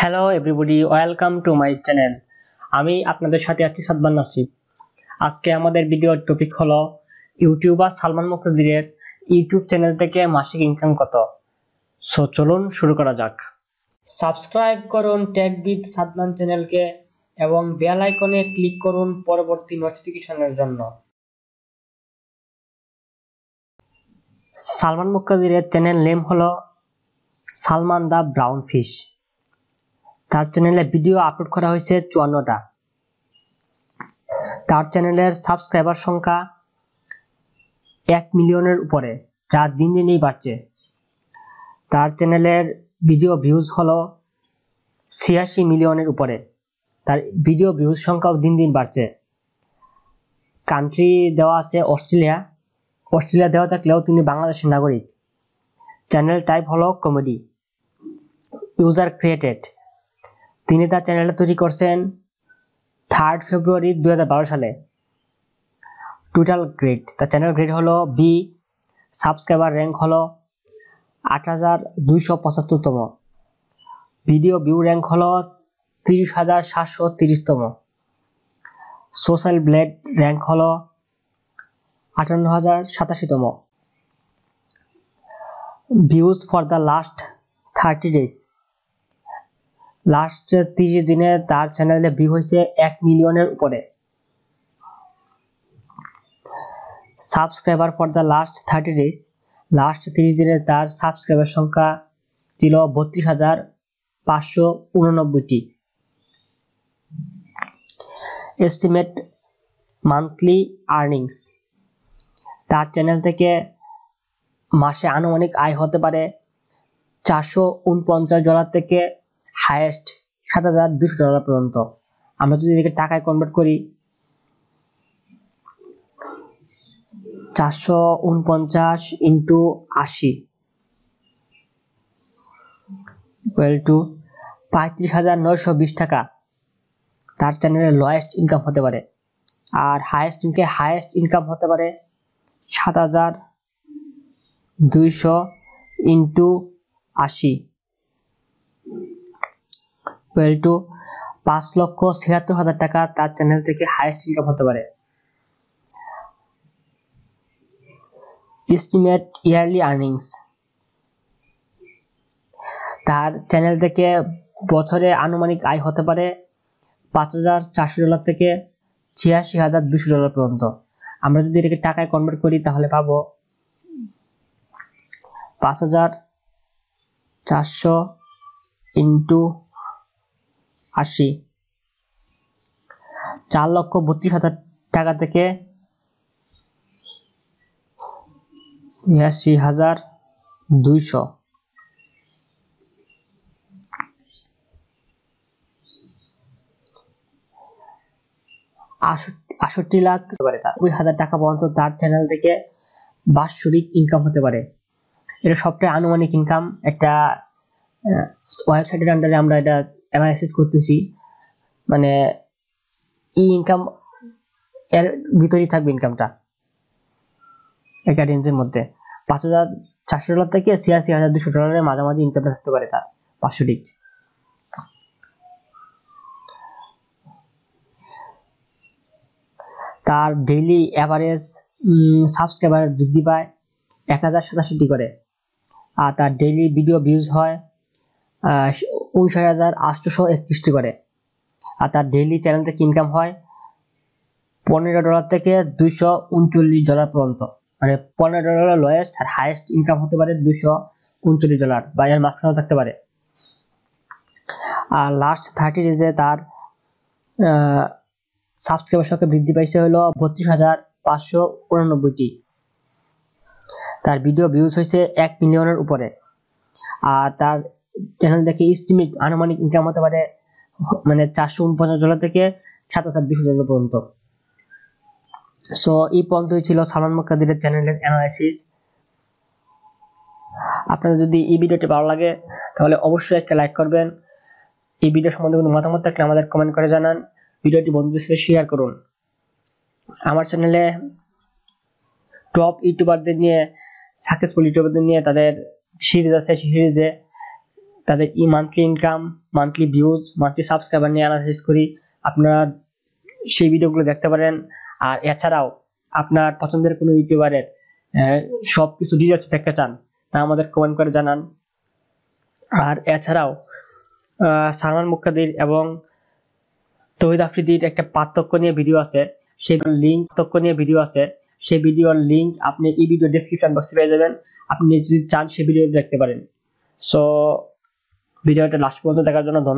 hello everybody welcome to my channel আমি আপনাদের সাথে আছি সাদমান নাসিব আজকে আমাদের ভিডিওর টপিক হলো ইউটিউবার সালমান মুখদিরের ইউটিউব চ্যানেল থেকে মাসিক ইনকাম কত সো চলুন শুরু করা যাক সাবস্ক্রাইব করুন টেকবিট সাদমান চ্যানেলকে এবং বেল আইকনে ক্লিক করুন পরবর্তী নোটিফিকেশনের জন্য সালমান মুক্তাদিরের চ্যানেল নেম হলো সালমান দা ব্রাউন ফিশ তার চ্যানেলে ভিডিও আপলোড করা হয়েছে চুয়ান্নটা তার চ্যানেলের সাবস্ক্রাইবার সংখ্যা এক মিলিয়নের উপরে যা দিন দিনই বাড়ছে তার চ্যানেলের ভিডিও ভিউজ হলো ছিয়াশি মিলিয়নের উপরে তার ভিডিও ভিউজ সংখ্যাও দিন দিন বাড়ছে কান্ট্রি দেওয়া আছে অস্ট্রেলিয়া অস্ট্রেলিয়া দেওয়া থাকলেও তিনি বাংলাদেশের নাগরিক চ্যানেল টাইপ হলো কমেডি ইউজার ক্রিয়েটেড তিনি তার চ্যানেলটা তৈরি করছেন থার্ড ফেব্রুয়ারি দু সালে টোটাল গ্রেড তার চ্যানেল গ্রেড হলো বি সাবস্ক্রাইবার র্যাঙ্ক হলো আট হাজার দুইশো পঁচাত্তরতম ভিডিও ভিউ র্যাঙ্ক হলো তিরিশ হাজার সাতশো তিরিশতম সোশ্যাল ব্লেড র্যাঙ্ক হলো আটান্ন হাজার সাতাশিতম views for the last thirty days last তিরিশ দিনে তার চ্যানেলে ভিউ হয়েছে এক মিলিয়নের উপরে subscriber for the last thirty days last তিরিশ দিনে তার সাবস্ক্রাইবার সংখ্যা ছিল বত্রিশ হাজার পাঁচশো উননব্বইটি এস্টিমেট মান্থলি আর্নিংস তার চ্যানেল থেকে মাসে আনুমানিক আয় হতে পারে চারশো উনপঞ্চাশ ডলার থেকে হায়েস্ট সাত হাজার দুশো ডলার পর্যন্ত আমরা যদি এদিকে টাকায় কনভার্ট করি চারশো উনপঞ্চাশ ইন্টু আশি ইকুয়াল টু পঁয়ত্রিশ হাজার নয়শো বিশ টাকা তার চ্যানেলের লয়েস্ট ইনকাম হতে পারে আর হায়েস্ট ইনকে হায়েস্ট ইনকাম হতে পারে সাত হাজার দুইশো ইন্টু আশি ইকুয়াল টু পাঁচ লক্ষ ছিয়াত্তর হাজার টাকা তার চ্যানেল থেকে হাইয়েস্ট ইনকাম হতে পারে এস্টিমেট ইয়ারলি আর্নিংস তার চ্যানেল থেকে বছরে আনুমানিক আয় হতে পারে পাঁচ হাজার চারশো ডলার থেকে ছিয়াশি হাজার দুশো ডলার পর্যন্ত আমরা যদি এটাকে টাকায় কনভার্ট করি তাহলে পাবো পাঁচ হাজার চারশো ইন্টু আশি চার লক্ষ বত্রিশ হাজার টাকা থেকে ছিয়াশি হাজার দুইশ আষট্টি লাখ পারে তার কুড়ি হাজার টাকা পর্যন্ত তার চ্যানেল থেকে বাৎসরিক ইনকাম হতে পারে এটা সবটাই আনুমানিক ইনকাম একটা ওয়েবসাইটের আন্ডারে আমরা এটা অ্যানালাইসিস করতেছি মানে ই ইনকাম এর ভিতরেই থাকবে ইনকামটা একটা রেঞ্জের মধ্যে পাঁচ হাজার চারশো ডলার থেকে ছিয়াশি হাজার দুশো ডলারের মাঝামাঝি ইনকামটা থাকতে পারে তার পাঁচশো পাঁচশোটিক তার ডেইলি অ্যাভারেজ সাবস্ক্রাইবার বৃদ্ধি পায় এক হাজার সাতাশিটি করে আর তার ডেইলি ভিডিও ভিউজ হয় উনষাট হাজার আটশোশো একত্রিশটি করে আর তার ডেইলি চ্যানেল থেকে ইনকাম হয় পনেরো ডলার থেকে দুইশো উনচল্লিশ ডলার পর্যন্ত মানে পনেরো ডলার লোয়েস্ট আর হাইয়েস্ট ইনকাম হতে পারে দুইশো উনচল্লিশ ডলার বা এর মাঝখানে থাকতে পারে আর লাস্ট থার্টি ডেজে তার সাবস্ক্রাইবার সংখ্যা বৃদ্ধি পাইছে হলো বত্রিশ হাজার পাঁচশো উনানব্বইটি তার ভিডিও ভিউজ হয়েছে এক মিলিয়নের উপরে আর তার চ্যানেল দেখে ইস্টিমেট আনুমানিক ইনকাম হতে পারে মানে চারশো উনপঞ্চাশ ডলার থেকে সাত হাজার দুশো ডলার পর্যন্ত সো এই পর্যন্তই ছিল সালমান মুখাদিরের চ্যানেলের অ্যানালাইসিস আপনাদের যদি এই ভিডিওটি ভালো লাগে তাহলে অবশ্যই একটা লাইক করবেন এই ভিডিও সম্বন্ধে কোনো মতামত থাকলে আমাদের কমেন্ট করে জানান ভিডিওটি বন্ধুদের সাথে শেয়ার করুন আমার চ্যানেলে টপ ইউটিউবারদের নিয়ে সাকসেসফুল ইউটিউবারদের নিয়ে তাদের সিরিজ আছে সিরিজে তাদের ই monthly income monthly views monthly subscriber নিয়ে অ্যানালাইসিস করি আপনারা সেই ভিডিওগুলো দেখতে পারেন আর এছাড়াও আপনার পছন্দের কোনো ইউটিউবারের সব কিছু ডিটেলস দেখতে চান তা আমাদের কমেন্ট করে জানান আর এছাড়াও সালমান মুখাদির এবং তহিদ আফ্রিদির একটা পার্থক্য নিয়ে ভিডিও আছে সেই লিঙ্ক পার্থক্য নিয়ে ভিডিও আছে সেই ভিডিওর লিঙ্ক আপনি এই ভিডিও ডিসক্রিপশন বক্সে পেয়ে যাবেন আপনি যদি চান সেই ভিডিও দেখতে পারেন সো ভিডিওটা লাস্ট পর্যন্ত দেখার জন্য ধন্যবাদ